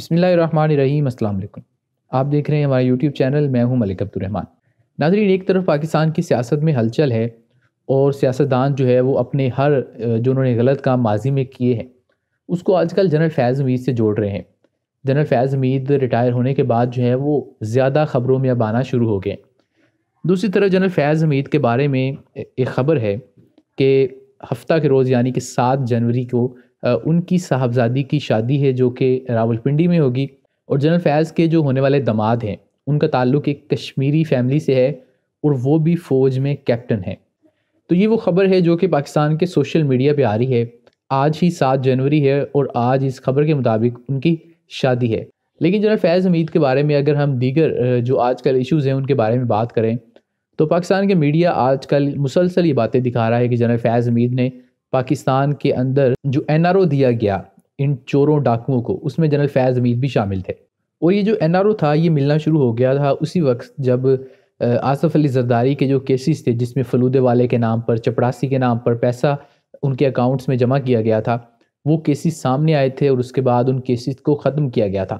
बसमीम आप देख रहे हैं हमारा यूट्यूब चैनल मैं हूं मलिक अब्दुलरहमान नाजरीन एक तरफ पाकिस्तान की सियासत में हलचल है और सियासतदान जो है वो अपने हर जो उन्होंने गलत काम माजी में किए हैं उसको आजकल जनरल फैज़ हमीद से जोड़ रहे हैं जनरल फैज़ हमीद रिटायर होने के बाद जो है वो ज़्यादा ख़बरों में अब आना शुरू हो गए दूसरी तरफ जनरल फैज़ हमीद के बारे में एक ख़बर है कि हफ्ता के रोज़ यानी कि सात जनवरी को उनकी साहबजादी की शादी है जो कि रावलपिंडी में होगी और जनरल फैज़ के जो होने वाले दामाद हैं उनका ताल्लुक एक कश्मीरी फैमिली से है और वो भी फ़ौज में कैप्टन है तो ये वो ख़बर है जो कि पाकिस्तान के सोशल मीडिया पे आ रही है आज ही सात जनवरी है और आज इस खबर के मुताबिक उनकी शादी है लेकिन जनरल फैज़ हमीद के बारे में अगर हम दीगर जो आजकल इश्यूज़ हैं उनके बारे में बात करें तो पाकिस्तान के मीडिया आजकल मुसलसल ये बातें दिखा रहा है कि जनरल फैज़ हमीद ने पाकिस्तान के अंदर जो एन दिया गया इन चोरों डाकुओं को उसमें जनरल फैज़ हमीद भी शामिल थे और ये जो एन था ये मिलना शुरू हो गया था उसी वक्त जब आसफ़ अली जरदारी के जो केसेस थे जिसमें फलूदे वाले के नाम पर चपरासी के नाम पर पैसा उनके अकाउंट्स में जमा किया गया था वो केसेस सामने आए थे और उसके बाद उन केसेस को ख़त्म किया गया था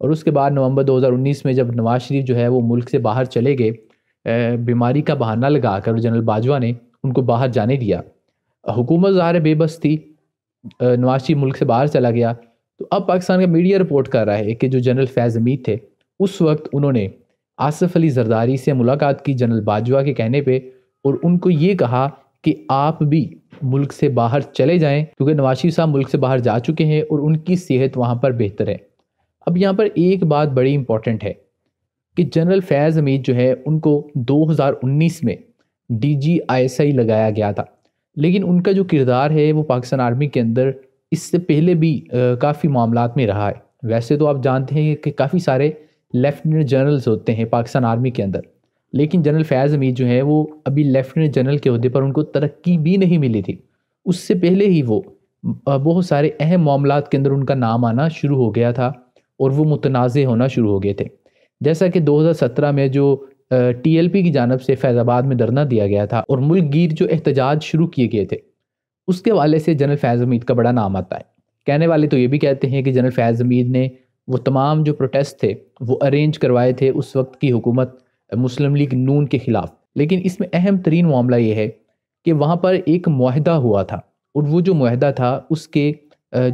और उसके बाद नवंबर 2019 में जब नवाज शरीफ जो है वो मुल्क से बाहर चले गए बीमारी का बहाना लगाकर जनरल बाजवा ने उनको बाहर जाने दिया हुकूमत ज़ाहिर बेबस थी नवाशी मुल्क से बाहर चला गया तो अब पाकिस्तान का मीडिया रिपोर्ट कर रहा है कि जो जनरल फैज़ हमीद थे उस वक्त उन्होंने आसफ़ अली जरदारी से मुलाकात की जनरल बाजवा के कहने पे और उनको ये कहा कि आप भी मुल्क से बाहर चले जाएं क्योंकि नवाशी साहब मुल्क से बाहर जा चुके हैं और उनकी सेहत वहाँ पर बेहतर है अब यहाँ पर एक बात बड़ी इम्पॉर्टेंट है कि जनरल फैज़ हमीद जो है उनको उन्नीस में डीजीआईएसआई लगाया गया था लेकिन उनका जो किरदार है वो पाकिस्तान आर्मी के अंदर इससे पहले भी काफ़ी मामला में रहा है वैसे तो आप जानते हैं कि काफ़ी सारे लेफ्टिनेंट जनरल्स होते हैं पाकिस्तान आर्मी के अंदर लेकिन जनरल फैज़ अमीर जो है वो अभी लेफ्टिनेंट जनरल के अहदे पर उनको तरक्की भी नहीं मिली थी उससे पहले ही वो बहुत सारे अहम मामला के अंदर उनका नाम आना शुरू हो गया था और वो मुतनाज़ होना शुरू हो गए थे जैसा कि 2017 में जो टीएलपी की जानब से फैज़ाबाद में धरना दिया गया था और मुल्क गिर जो एहतजाज शुरू किए गए थे उसके वाले से जनरल फैज़ हमीद का बड़ा नाम आता है कहने वाले तो ये भी कहते हैं कि जनरल फैज़ हमीद ने वो तमाम जो प्रोटेस्ट थे वो अरेंज करवाए थे उस वक्त की हुकूमत मुस्लिम लीग नून के ख़िलाफ़ लेकिन इसमें अहम तरीन मामला ये है कि वहाँ पर एक माहदा हुआ था और वो जो माहदा था उसके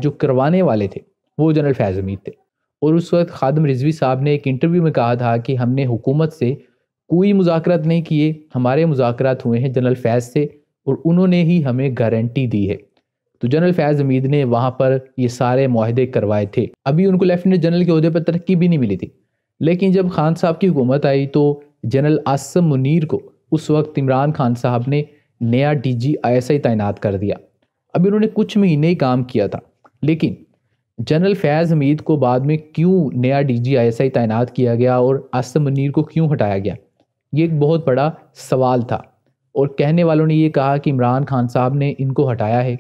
जो करवाने वाले थे वो जनरल फैज़ हमीद थे और उस वक्त खादम रिजवी साहब ने एक इंटरव्यू में कहा था कि हमने हुकूमत से कोई मुजात नहीं किए हमारे मुजाकर हुए हैं जनरल फैज़ से और उन्होंने ही हमें गारंटी दी है तो जनरल फैज़ हमीद ने वहाँ पर ये सारे माहदे करवाए थे अभी उनको लेफ्टिनेंट जनरल के अहदे पर तरक्की भी नहीं मिली थी लेकिन जब खान साहब की हुकूमत आई तो जनरल आसम मुनीर को उस वक्त इमरान खान साहब ने नया D G I S I तैनात कर दिया अभी उन्होंने कुछ महीने ही काम किया था लेकिन जनरल फैज़ हमीद को बाद में क्यों नया D G I S I तैनात किया गया और आसम मुनीर को क्यों हटाया गया ये एक बहुत बड़ा सवाल था और कहने वालों ने ये कहा कि इमरान खान साहब ने इनको हटाया है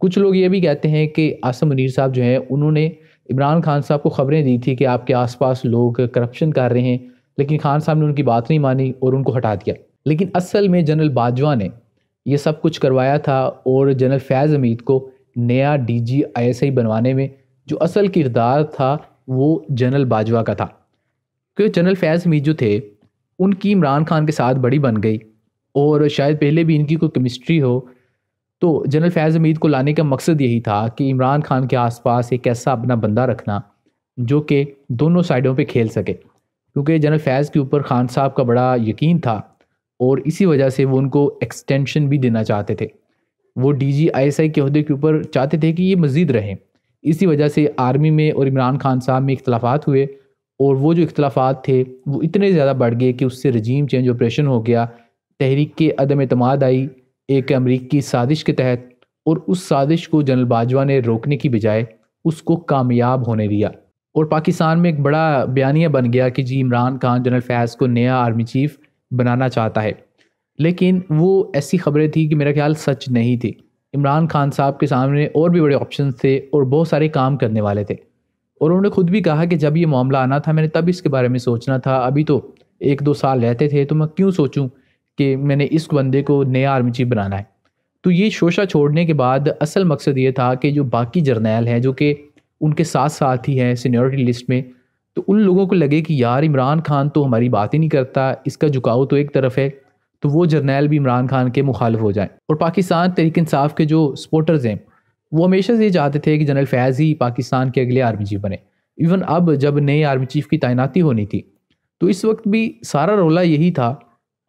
कुछ लोग ये भी कहते हैं कि आसम मुनीर साहब जो हैं उन्होंने इमरान खान साहब को खबरें दी थी कि आपके आसपास लोग करप्शन कर रहे हैं लेकिन खान साहब ने उनकी बात नहीं मानी और उनको हटा दिया लेकिन असल में जनरल बाजवा ने ये सब कुछ करवाया था और जनरल फैज़ हमीद को नया डी जी बनवाने में जो असल किरदार था वो जनरल बाजवा का था क्योंकि जनरल फैज़ हमीद जो थे उनकी इमरान खान के साथ बड़ी बन गई और शायद पहले भी इनकी कोई केमिस्ट्री हो तो जनरल फैज़ हमीद को लाने का मकसद यही था कि इमरान खान के आसपास एक ऐसा अपना बंदा रखना जो कि दोनों साइडों पे खेल सके क्योंकि जनरल फैज़ के ऊपर खान साहब का बड़ा यकीन था और इसी वजह से वो उनको एक्सटेंशन भी देना चाहते थे वो D G I S I के अहदे के ऊपर चाहते थे कि ये मज़ीद रहें इसी वजह से आर्मी में और इमरान खान साहब में इख्तलाफात हुए और वो जो इख्तलाफात थे वो इतने ज़्यादा बढ़ गए कि उससे रजीम चेंज ऑपरेशन हो गया तहरीक के अदम अतमाद आई एक अमरीकी साजिश के तहत और उस साजिश को जनरल बाजवा ने रोकने की बजाय उसको कामयाब होने दिया और पाकिस्तान में एक बड़ा बयानिया बन गया कि जी इमरान खान जनरल फैज़ को नया आर्मी चीफ बनाना चाहता है लेकिन वो ऐसी खबरें थी कि मेरा ख्याल सच नहीं थी इमरान खान साहब के सामने और भी बड़े ऑप्शन थे और बहुत सारे काम करने वाले थे और उन्होंने खुद भी कहा कि जब ये मामला आना था मैंने तब इसके बारे में सोचना था अभी तो एक दो साल रहते थे तो मैं क्यों सोचूं कि मैंने इस बंदे को नया आर्मी चीफ बनाना है तो ये शोशा छोड़ने के बाद असल मकसद ये था कि जो बाकी जर्नैल हैं जो कि उनके साथ साथ ही हैं सीनियरिटी लिस्ट में तो उन लोगों को लगे कि यार इमरान खान तो हमारी बात ही नहीं करता इसका झुकाव तो एक तरफ है तो वो जर्नैल भी इमरान खान के मुखालफ हो जाएं और पाकिस्तान तहरीक इंसाफ के जो सपोर्टर्स हैं वो हमेशा से ये चाहते थे कि जनरल फैज़ ही पाकिस्तान के अगले आर्मी चीफ बने इवन अब जब नए आर्मी चीफ की तैनाती होनी थी तो इस वक्त भी सारा रोला यही था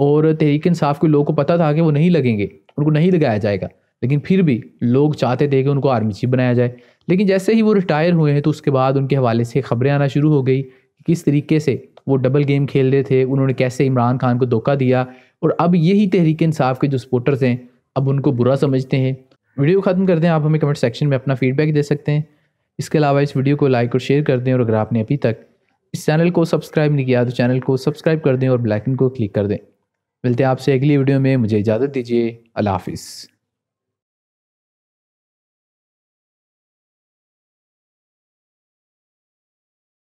और तहरीक इंसाफ के लोगों को पता था कि वो नहीं लगेंगे उनको नहीं लगाया जाएगा लेकिन फिर भी लोग चाहते थे कि उनको आर्मी चीफ बनाया जाए लेकिन जैसे ही वो रिटायर हुए हैं तो उसके बाद उनके हवाले से खबरें आना शुरू हो गई कि किस तरीके से वो डबल गेम खेल रहे थे उन्होंने कैसे इमरान खान को धोखा दिया और अब यही तहरीक इंसाफ के जो सपोर्टर्स हैं अब उनको बुरा समझते हैं वीडियो ख़त्म करते हैं आप हमें कमेंट सेक्शन में अपना फीडबैक दे सकते हैं इसके अलावा इस वीडियो को लाइक और शेयर कर दें और अगर आपने अभी तक इस चैनल को सब्सक्राइब नहीं किया तो चैनल को सब्सक्राइब कर दें और ब्लैकन को क्लिक कर दें मिलते हैं आपसे अगली वीडियो में मुझे इजाज़त दीजिए अल्लाह हाफिज़